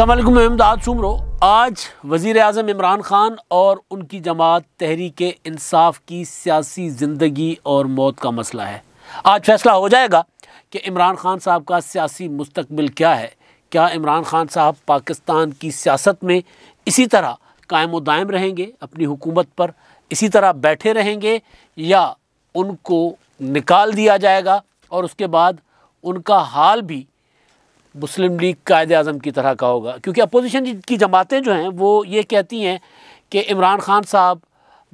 अल्लाम इमदाद सुमरो आज वज़ी अजम इमरान ख़ान और उनकी जमात तहरीक इंसाफ की सियासी ज़िंदगी और मौत का मसला है आज फैसला हो जाएगा कि इमरान ख़ान साहब का सियासी मुस्तबिल क्या है क्या इमरान ख़ान साहब पाकिस्तान की सियासत में इसी तरह कायम दायम रहेंगे अपनी हुकूमत पर इसी तरह बैठे रहेंगे या उनको निकाल दिया जाएगा और उसके बाद उनका हाल भी मुस्लिम लीग कायद अजम की तरह का होगा क्योंकि अपोजिशन की जमातें जो हैं वो ये कहती हैं कि इमरान खान साहब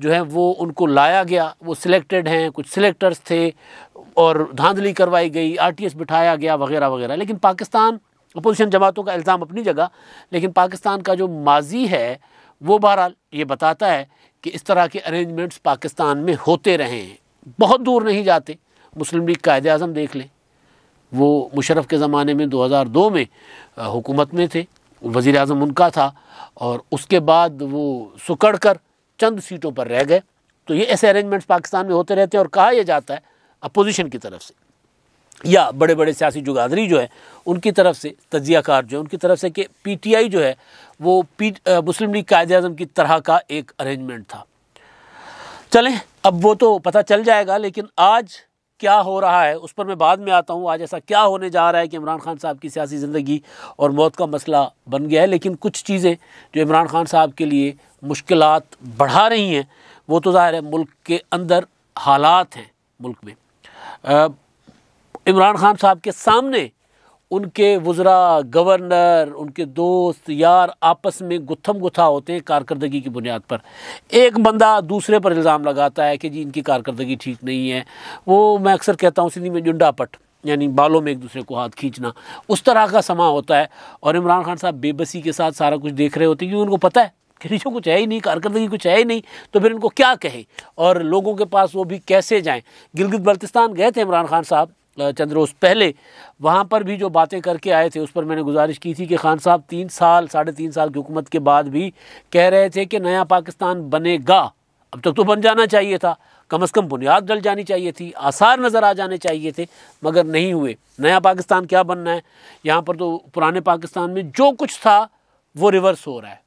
जो है वो उनको लाया गया वो सिलेक्टेड हैं कुछ सिलेक्टर्स थे और धांधली करवाई गई आरटीएस बिठाया गया वगैरह वगैरह लेकिन पाकिस्तान अपोजिशन जमातों का इल्ज़ाम अपनी जगह लेकिन पाकिस्तान का जो माजी है वो बहरहाल ये बताता है कि इस तरह के अरेंजमेंट्स पाकिस्तान में होते रहे हैं बहुत दूर नहीं जाते मुस्लिम लीग कायद अजम देख लें वो मुशरफ के ज़माने में 2002 में हुकूमत में थे वज़ी अजम उनका था और उसके बाद वो सुकड़ कर चंद सीटों पर रह गए तो ये ऐसे अरेंजमेंट्स पाकिस्तान में होते रहते हैं और कहा यह जाता है अपोजिशन की तरफ से या बड़े बड़े सियासी जुगादरी जो है उनकी तरफ से तजियाकार जो है उनकी तरफ से कि पीटीआई जो है वो पी मुस्लिम लीग कायद अजम की तरह का एक अरेंजमेंट था चलें अब वो तो पता चल जाएगा लेकिन आज क्या हो रहा है उस पर मैं बाद में आता हूँ आज ऐसा क्या होने जा रहा है कि इमरान खान साहब की सियासी ज़िंदगी और मौत का मसला बन गया है लेकिन कुछ चीज़ें जो इमरान खान साहब के लिए मुश्किल बढ़ा रही हैं वो तो ज़ाहिर है मुल्क के अंदर हालात हैं मुल्क में इमरान खान साहब के सामने उनके वज़रा गवर्नर उनके दोस्त यार आपस में गुत्थम गुथा होते हैं कारकर्दगी की बुनियाद पर एक बंदा दूसरे पर इल्ज़ाम लगाता है कि जी इनकी कारकर्दगी ठीक नहीं है वो मैं अक्सर कहता हूँ सिंधी में जुंडापट यानी बालों में एक दूसरे को हाथ खींचना उस तरह का समा होता है और इमरान खान साहब बेबसी के साथ सारा कुछ देख रहे होते हैं क्योंकि उनको पता है कि नीचे कुछ है ही नहीं कारकर्दगी कुछ है ही नहीं तो फिर इनको क्या कहें और लोगों के पास वो भी कैसे जाएँ गिलगित बल्तिस्तान गए थे इमरान खान साहब चंद्र रोज़ पहले वहाँ पर भी जो बातें करके आए थे उस पर मैंने गुजारिश की थी कि खान साहब तीन साल साढ़े तीन साल की हुकूमत के बाद भी कह रहे थे कि नया पाकिस्तान बनेगा अब तक तो बन जाना चाहिए था कम अज़ कम बुनियाद डल जानी चाहिए थी आसार नज़र आ जाने चाहिए थे मगर नहीं हुए नया पाकिस्तान क्या बनना है यहाँ पर तो पुराने पाकिस्तान में जो कुछ था वो रिवर्स हो रहा है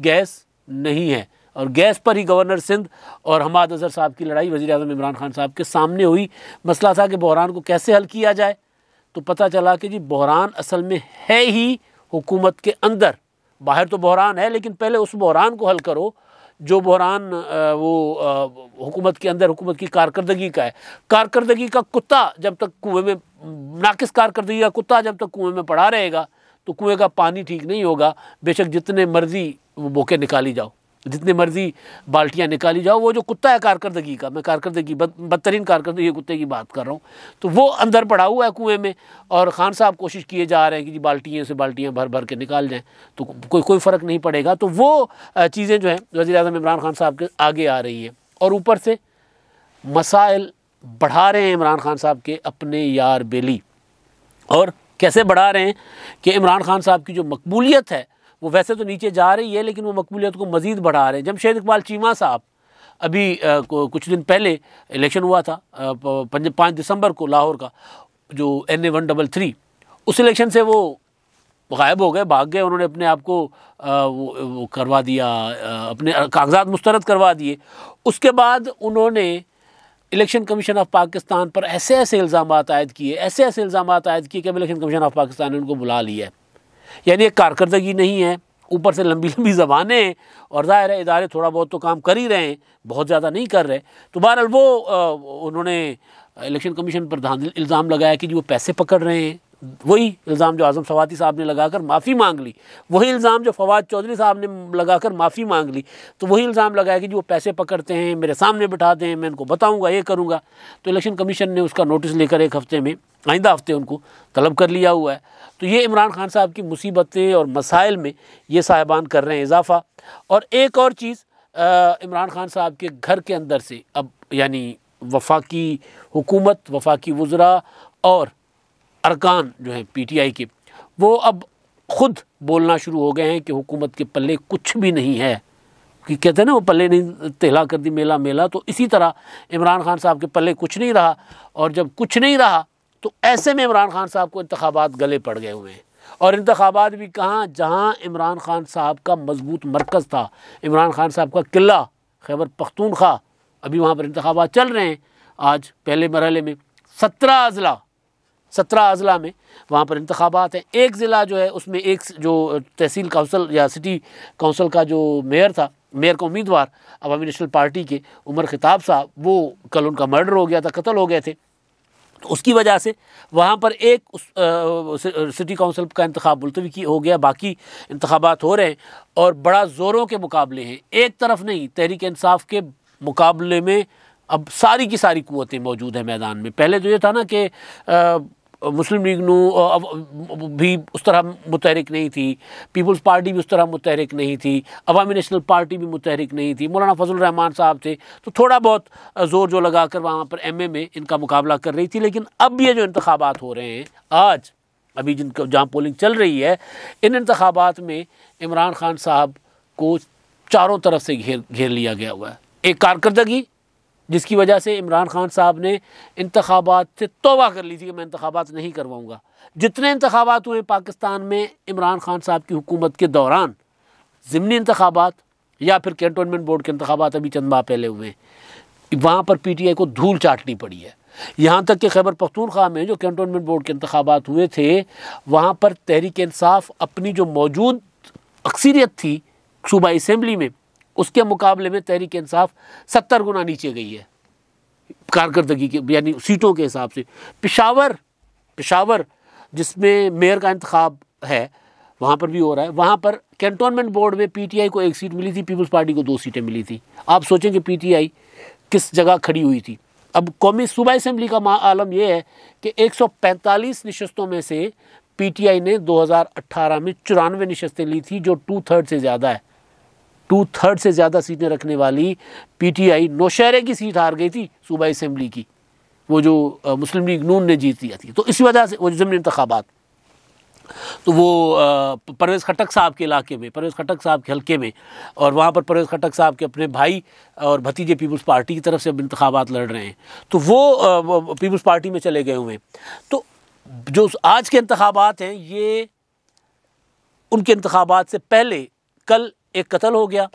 गैस नहीं है और गैस पर ही गवर्नर सिंध और हमाद अजहर साहब की लड़ाई वजी अजम इमरान खान साहब के सामने हुई मसला था कि बहरान को कैसे हल किया जाए तो पता चला कि जी बहरान असल में है ही हुकूमत के अंदर बाहर तो बहरान है लेकिन पहले उस बहरान को हल करो जो बहरान वो हुकूमत के अंदर हुकूमत की कारकर्दगी का है कारकर्दगी का कुत्ता जब तक कुएं में नाकिस कारकर्दगी का कुत्ता जब तक कुएं में पड़ा रहेगा तो कुएं का पानी ठीक नहीं होगा बेशक जितने मर्जी वो बोके निकाली जाओ जितने मर्जी बाल्टियाँ निकाली जाओ वो जो कुत्ता है कारकर्दगी का मैं कारकरदगी बदतरीन कारकर्दगी कुत्ते की बात कर रहा हूँ तो वो अंदर पड़ा हुआ है कुएं में और खान साहब कोशिश किए जा रहे हैं कि जी बाल्टियों से बाल्टियाँ भर भर के निकाल जाएँ तो कोई कोई फ़र्क नहीं पड़ेगा तो वो चीज़ें जो हैं वजी अजम इमरान खान साहब के आगे आ रही हैं और ऊपर से मसाइल बढ़ा रहे हैं इमरान खान साहब के अपने यार बेली और कैसे बढ़ा रहे हैं कि इमरान खान साहब की जो मकबूलियत है वो वैसे तो नीचे जा रही है लेकिन वो मकबूलियत को मज़ीद बढ़ा रहे हैं जमशेद इकबाल चीमा साहब अभी आ, कुछ दिन पहले इलेक्शन हुआ था पाँच दिसंबर को लाहौर का जो N A one double three उस इलेक्शन से वो गायब हो गए भाग गए उन्होंने अपने आप को वो, वो करवा दिया आ, अपने कागजात मुस्तरद करवा दिए उसके बाद उन्होंने इलेक्शन कमीशन ऑफ पाकिस्तान पर ऐसे ऐसे इल्ज़ाम आयद किए ऐसे ऐसे इल्ज़ाम आयद किए कि अब इलेक्शन कमीशन ऑफ पाकिस्तान ने उनको बुला लिया है यानी एक कारकर्दगी नहीं है ऊपर से लंबी लंबी ज़बानें और ज़ाहिर है इदारे थोड़ा बहुत तो काम कर ही रहे हैं बहुत ज़्यादा नहीं कर रहे तो बहरहाल वो उन्होंने इलेक्शन कमीशन पर इल्ज़ाम लगाया कि जी वो पैसे पकड़ रहे हैं वही इल्ज़ाम जो आज़म सवाती साहब ने लगाकर माफ़ी मांग ली वही इल्ज़ाम जो फवाद चौधरी साहब ने लगाकर माफ़ी मांग ली तो वही इल्ज़ाम लगाया कि जो पैसे पकड़ते हैं मेरे सामने बिठाते हैं मैं इनको बताऊँगा ये करूँगा तो इलेक्शन कमीशन ने उसका नोटिस लेकर एक हफ़्ते में आइंदा हफ्ते उनको तलब कर लिया हुआ है तो ये इमरान खान साहब की मुसीबतें और मसाइल में ये साहिबान कर रहे हैं इजाफा और एक और चीज़ इमरान खान साहब के घर के अंदर से अब यानी वफाकी हुकूमत वफाकी वज़रा और अरकान जो हैं पीटीआई के वो अब ख़ुद बोलना शुरू हो गए हैं कि हुकूमत के पल्ले कुछ भी नहीं है कि कहते हैं ना वो पल्ले नहीं तहला कर दी मेला मेला तो इसी तरह इमरान खान साहब के पल्ले कुछ नहीं रहा और जब कुछ नहीं रहा तो ऐसे में इमरान खान साहब को इंतबात गले पड़ गए हुए हैं और इंतबात भी कहाँ जहाँ इमरान खान साहब का मजबूत मरकज़ था इमरान खान साहब का किला खैबर पख्तूनखा अभी वहाँ पर इंतबा चल रहे हैं आज पहले मरहले में सत्रह अजला सत्रह अजला में वहाँ पर इंतबात हैं एक ज़िला जो है उसमें एक जो तहसील कौंसल या सिटी कौंसल का जो मेयर था मेयर का उम्मीदवार अवामी नेशनल पार्टी के उमर खिताब साहब वो कल उनका मर्डर हो गया था कत्ल हो गए थे तो उसकी वजह से वहाँ पर एक सिटी काउंसिल का इंतबाब मुलतवी हो गया बाकी इंतबात हो रहे हैं और बड़ा ज़ोरों के मुकाबले हैं एक तरफ नहीं तहरीक इंसाफ के मुकाबले में अब सारी की सारी क़वतें मौजूद हैं मैदान में पहले तो ये था ना कि मुस्लिम लीग नू भी उस तरह मुतहरक नहीं थी पीपल्स पार्टी भी उस तरह मुतहरक नहीं थी अवामी नेशनल पार्टी भी मुतहरक नहीं थी मौलाना फजल रहमान साहब थे तो थोड़ा बहुत ज़ोर जो लगा कर वहाँ पर एम ए में इनका मुकाबला कर रही थी लेकिन अब ये जो इंतबात हो रहे हैं आज अभी जिनका जहाँ पोलिंग चल रही है इन इंतबात में इमरान खान साहब को चारों तरफ से घेर घेर लिया गया हुआ है एक कारकरदगी जिसकी वजह से इमरान खान साहब ने इंतबात से तोबा कर ली थी कि मैं इंतबात नहीं करवाऊँगा जितने इंतबात हुए पाकिस्तान में इमरान खान साहब की हुकूमत के दौरान ज़मनी इंतबात या फिर कैंटोनमेंट बोर्ड के इंतबात अभी चंद माह पहले हुए वहाँ पर पी टी आई को धूल चाटनी पड़ी है यहाँ तक कि खैबर पख्तूनख्वा में जो कैंटोनमेंट बोर्ड के इंतबात हुए थे वहाँ पर तहरीक इंसाफ अपनी जो मौजूद अक्सरियत थी सूबा इसम्बली में उसके मुकाबले में तहरीक इंसाफ सत्तर गुना नीचे गई है कारकर्दगी के यानी सीटों के हिसाब से पिशावर पिशावर जिसमें मेयर का इंतखब है वहाँ पर भी हो रहा है वहाँ पर कैंटोनमेंट बोर्ड में पीटीआई को एक सीट मिली थी पीपल्स पार्टी को दो सीटें मिली थी आप सोचें कि पीटीआई किस जगह खड़ी हुई थी अब कौमी सूबा इसम्बली का आलम यह है कि 145 नशस्तों में से पीटीआई ने 2018 में चुरानवे नशस्तें ली थी जो टू थर्ड से ज़्यादा है टू थर्ड से ज़्यादा सीटें रखने वाली पीटीआई नौशहरे की सीट हार गई थी सूबा इसम्बली की वो जो मुस्लिम लीग नून ने जीत लिया थी तो इसी वजह से वो ज़मीन इंतबात तो वो परवेज़ खटक साहब के इलाके में परवेज़ खटक साहब के हलके में और वहाँ पर परवेज़ खटक साहब के अपने भाई और भतीजे पीपल्स पार्टी की तरफ से अब इंतबात लड़ रहे हैं तो वो पीपल्स पार्टी में चले गए हुए हैं तो जो आज के इंतबात हैं ये उनके इंतबात से पहले कल एक कत्ल हो गया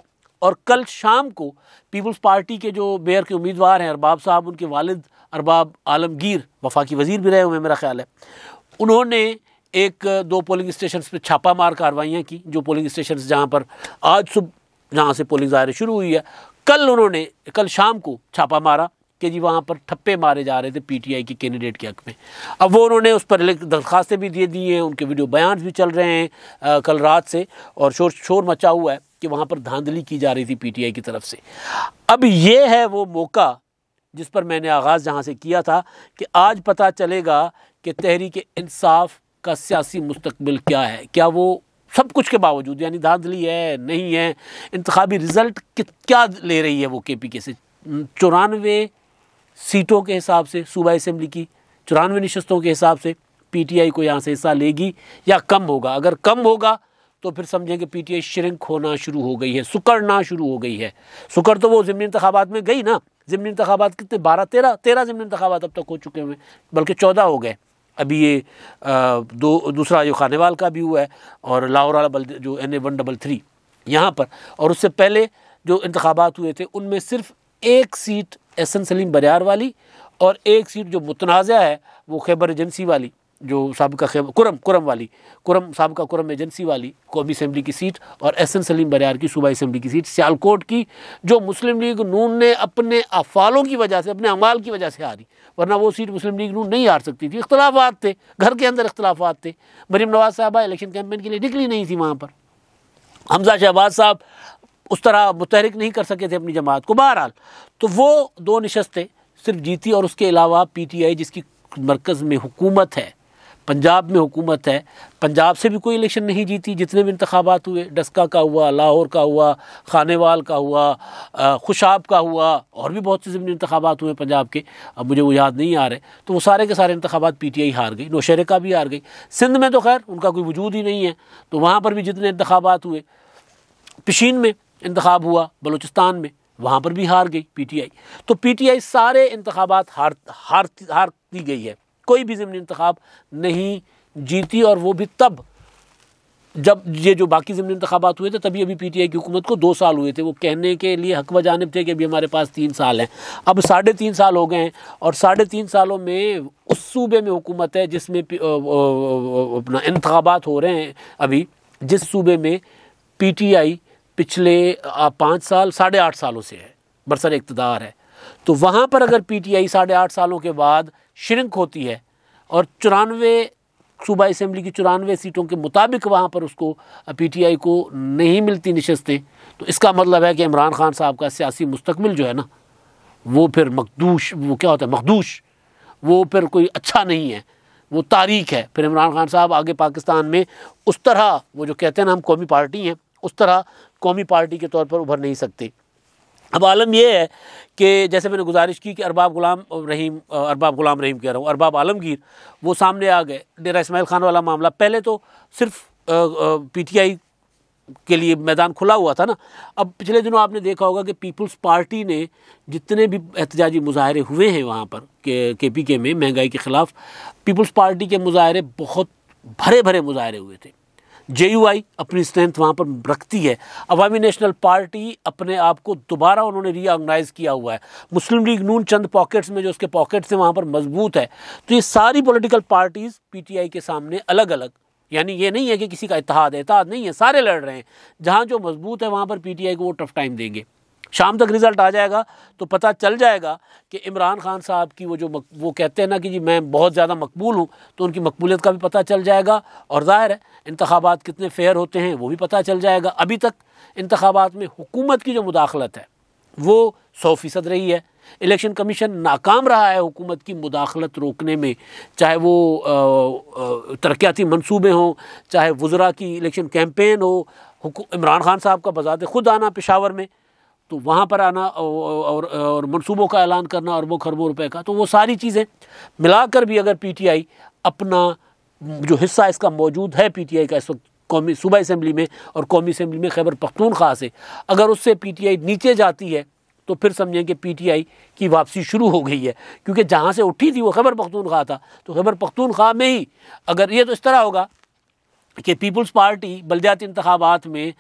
और कल शाम को पीपल्स पार्टी के जो मेयर के उम्मीदवार हैं अरबाब साहब उनके वालिद अरबाब आलमगीर वफाकी वजीर भी रहे हुए मेरा ख्याल है उन्होंने एक दो पोलिंग स्टेशन पर छापा मार कार्रवाइयाँ की जो पोलिंग स्टेशन जहाँ पर आज सुबह जहाँ से पोलिंग ज़ाहिर शुरू हुई है कल उन्होंने कल शाम को छापा मारा के जी वहाँ पर ठप्पे मारे जा रहे थे पीटीआई के कैंडिडेट के हक में अब वो उन्होंने उस पर दरखास्तें भी दे दी हैं उनके वीडियो बयान भी चल रहे हैं आ, कल रात से और शोर शोर मचा हुआ है कि वहाँ पर धांधली की जा रही थी पीटीआई की तरफ से अब ये है वो मौका जिस पर मैंने आगाज़ जहाँ से किया था कि आज पता चलेगा कि तहरीक इंसाफ का सियासी मुस्तबिल क्या है क्या वो सब कुछ के बावजूद यानी धांधली है नहीं है इंतबी रिज़ल्ट क्या ले रही है वो के पी के से चौरानवे सीटों के हिसाब से सूबा असम्बली की चौरानवे नशस्तों के हिसाब से पीटीआई को यहाँ से हिस्सा लेगी या कम होगा अगर कम होगा तो फिर समझें कि पीटीआई श्रिंक होना शुरू हो गई है सुकड़ना शुरू हो गई है सुकड़ तो वो ज़मनी इंतबात में गई ना ज़मनी इंतबात कितने बारह तेरह तेरह ज़मनी इंतबात अब तक हो चुके हुए बल्कि चौदह हो गए अभी ये आ, दो दूसरा जो खानेवाल का भी हुआ है और लाहौर डबल जो N A one double three यहाँ पर और उससे पहले जो इंतबात हुए थे उनमें सिर्फ एक सीट एसन सलीम बरियार वाली और एक सीट जो मुतनाज़ है वो खैबर एजेंसी वाली जो सबका खैबर कुरम कुरम वाली कुरम सबका कुरम एजेंसी वाली कौमी असम्बली की सीट और एन सलीम बरियार की सूबा असम्बली की सीट सियालकोट की जो मुस्लिम लीग नून ने अपने अफालों की वजह से अपने अमाल की वजह से हारी वरना वो सीट मुस्लिम लीग नून नहीं हार सकती थी इख्तलाफात थे घर के अंदर इख्तलाफात थे मरीम नवाज साहबा इलेक्शन कैंपेन के लिए निकली नहीं थी वहाँ पर हमजा शहबाज साहब उस तरह मुतहरक नहीं कर सके थे अपनी जमात को बहरहाल तो वो दो नशस्तें सिर्फ जीती और उसके अलावा पी टी आई जिसकी मरकज़ में हुकूमत है पंजाब में हुकूमत है पंजाब से भी कोई इलेक्शन नहीं जीती जितने भी इंतबात हुए डस्का का हुआ लाहौर का हुआ खानेवाल का हुआ खुशाब का हुआ और भी बहुत से ज़मीन इंतबात हुए पंजाब के अब मुझे वो याद नहीं आ रहे तो वो सारे के सारे इंतबात पी टी आई हार गई नौशहरे का भी हार गई सिंध में तो खैर उनका कोई वजूद ही नहीं है तो वहाँ पर भी जितने इंतबात हुए पिशीन में इंतखब हुआ बलूचिस्तान में वहाँ पर भी हार गई पीटीआई तो पीटीआई सारे इंतबात हार हार हारती गई है कोई भी ज़मनी इंतखब नहीं जीती और वो भी तब जब ये जो बाकी ज़मनी इंतबात हुए थे तभी अभी पी टी आई की हुकूमत को दो साल हुए थे वो कहने के लिए हकवा जानब थे कि अभी हमारे पास तीन साल हैं अब साढ़े तीन साल हो गए हैं और साढ़े तीन सालों में उस सूबे में हुकूमत है जिसमें अपना इंतबात हो रहे हैं अभी जिस सूबे में पी टी आई पिछले पाँच साल साढ़े आठ सालों से है बरसर इकतदार है तो वहाँ पर अगर पी टी आई साढ़े आठ सालों के बाद श्रिंक होती है और चौरानवे सूबा इसम्बली की चौरानवे सीटों के मुताबिक वहाँ पर उसको पी टी आई को नहीं मिलती नशस्तें तो इसका मतलब है कि इमरान खान साहब का सियासी मुस्तबिल जो है ना वो फिर मखदूश वो क्या होता है मखदूश वो फिर कोई अच्छा नहीं है वो तारीख है फिर इमरान खान साहब आगे पाकिस्तान में उस तरह वो जो कहते हैं ना हम कौमी पार्टी हैं उस तरह कौमी पार्टी के तौर पर उभर नहीं सकती अब आलम यह है कि जैसे मैंने गुजारिश की कि अरबाब गुलाम रहीम अरबाब गुलाम रहीम कह रहा हूँ अरबाब आलमगीर वो सामने आ गए डेरा इसमाइल खान वाला मामला पहले तो सिर्फ पीटीआई के लिए मैदान खुला हुआ था ना अब पिछले दिनों आपने देखा होगा कि पीपल्स पार्टी ने जितने भी एहतजाजी मुजाहरे हुए हैं वहाँ पर के के पी के में महंगाई के ख़िलाफ़ पीपल्स पार्टी के मुजाहरे बहुत भरे भरे मुजाहरे हुए थे जे अपनी स्ट्रेंथ वहाँ पर रखती है अवामी नेशनल पार्टी अपने आप को दोबारा उन्होंने रीऑर्गनाइज़ किया हुआ है मुस्लिम लीग नून चंद पॉकेट्स में जो उसके पॉकेट्स हैं वहाँ पर मजबूत है तो ये सारी पोलिटिकल पार्टीज़ पीटीआई के सामने अलग अलग यानी ये नहीं है कि किसी का इतिहाद है इतिहाद नहीं है सारे लड़ रहे हैं जहाँ जो मजबूत है वहाँ पर आई को वो टफ टाइम देंगे शाम तक रिज़ल्ट आ जाएगा तो पता चल जाएगा कि इमरान खान साहब की वो जो मक, वो कहते हैं ना कि जी मैं बहुत ज़्यादा मकबूल हूँ तो उनकी मकबूलियत का भी पता चल जाएगा और ज़ाहिर है इंतबात कितने फेयर होते हैं वो भी पता चल जाएगा अभी तक इंतबात में हुकूमत की जो मुदाखलत है वो सौ फ़ीसद रही है इलेक्शन कमीशन नाकाम रहा है हुकूमत की मुदाखलत रोकने में चाहे वो तरक्याती मनसूबे हों चाहे वज़रा की इलेक्शन कैंपेन हो इमरान खान साहब का बजात खुद आना पेशावर में तो वहाँ पर आना और और, मनसूबों का ऐलान करना अरबों खरबों रुपए का तो वो सारी चीज़ें मिलाकर भी अगर पीटीआई अपना जो हिस्सा इसका मौजूद है पीटीआई का इस वक्त कौमी सूबा इसम्बली में और कौमी इसम्बली में खैबर ख़ास से अगर उससे पीटीआई नीचे जाती है तो फिर समझें कि पीटीआई की वापसी शुरू हो गई है क्योंकि जहाँ से उठी थी वो खैबर पख्तूनख्वा था तो खैबर पख्तूनख्वा में ही अगर ये तो इस तरह होगा कि पीपल्स पार्टी बलदाती इंतबात में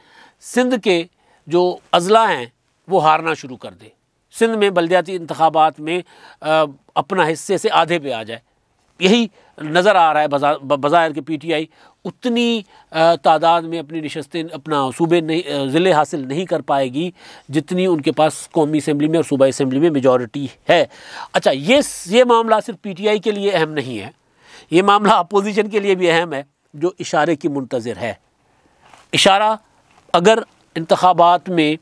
सिंध के जो अजला हैं वो हारना शुरू कर दे सिंध में बलदियाती इंतबात में आ, अपना हिस्से से आधे पे आ जाए यही नज़र आ रहा है बाज़ाहिर के पी टी आई उतनी तादाद में अपनी नशस्तें अपना सूबे नहीं ज़िले हासिल नहीं कर पाएगी जितनी उनके पास कौमी असम्बली में और सूबा असम्बली में मेजॉरिटी है अच्छा ये ये मामला सिर्फ पी टी आई के लिए अहम नहीं है ये मामला अपोजिशन के लिए भी अहम है जो इशारे की मंतज़र है इशारा अगर इंतबात में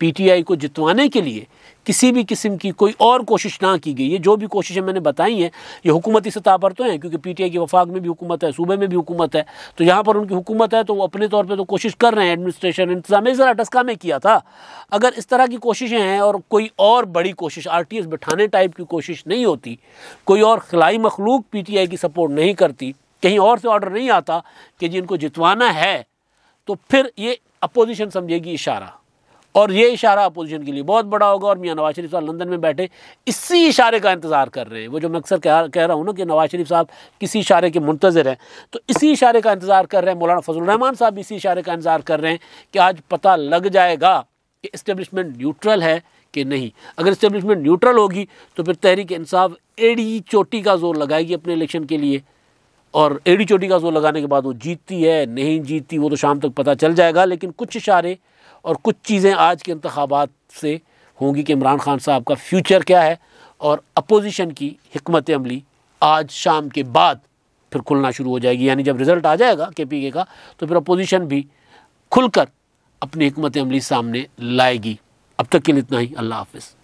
पीटीआई को जितवाने के लिए किसी भी किस्म की कोई और कोशिश ना की गई ये जो भी कोशिशें मैंने बताई हैं ये हुकूमती सतह पर तो हैं क्योंकि पीटीआई की वफाक में भी हुकूमत है सूबे में भी हुकूमत है तो यहाँ पर उनकी हुकूमत है तो वो अपने तौर पर तो कोशिश कर रहे हैं एडमिनिस्ट्रेशन इंतजाम ज़रा तरह डस्का में किया था अगर इस तरह की कोशिशें हैं और कोई और बड़ी कोशिश आर बिठाने टाइप की कोशिश नहीं होती कोई और खलाई मखलूक पी की सपोर्ट नहीं करती कहीं और से ऑर्डर नहीं आता कि जिनको जितवाना है तो फिर ये अपोजिशन समझेगी इशारा और ये इशारा अपोजिशन के लिए बहुत बड़ा होगा और मियाँ नवाज शरीफ साहब लंदन में बैठे इसी इशारे का इंतज़ार कर रहे हैं वो जो मैं अक्सर कह कह रहा हूँ ना कि नवाज शरीफ साहब किसी इशारे के मुंतज़र हैं तो इसी इशारे का इंतज़ार कर रहे हैं मौलाना फजल रहमान साहब भी इसी इशारे का इंतज़ार कर रहे हैं कि आज पता लग जाएगा कि इस्टेब्लिशमेंट न्यूट्रल है कि नहीं अगर इस्टेब्लिशमेंट न्यूट्रल होगी तो फिर तहरीक इंसाफ एड़ी चोटी का जोर लगाएगी अपने इलेक्शन के लिए और एड़ी चोटी का जोर लगाने के बाद वो जीतती है नहीं जीतती वो तो शाम तक पता चल जाएगा लेकिन कुछ इशारे और कुछ चीज़ें आज के इंतबात से होंगी कि इमरान खान साहब का फ्यूचर क्या है और अपोजिशन की हमत अमली आज शाम के बाद फिर खुलना शुरू हो जाएगी यानी जब रिज़ल्ट आ जाएगा के पी के का तो फिर अपोजिशन भी खुलकर अपनी हमत अमली सामने लाएगी अब तक के लिए इतना ही अल्लाह हाफिज़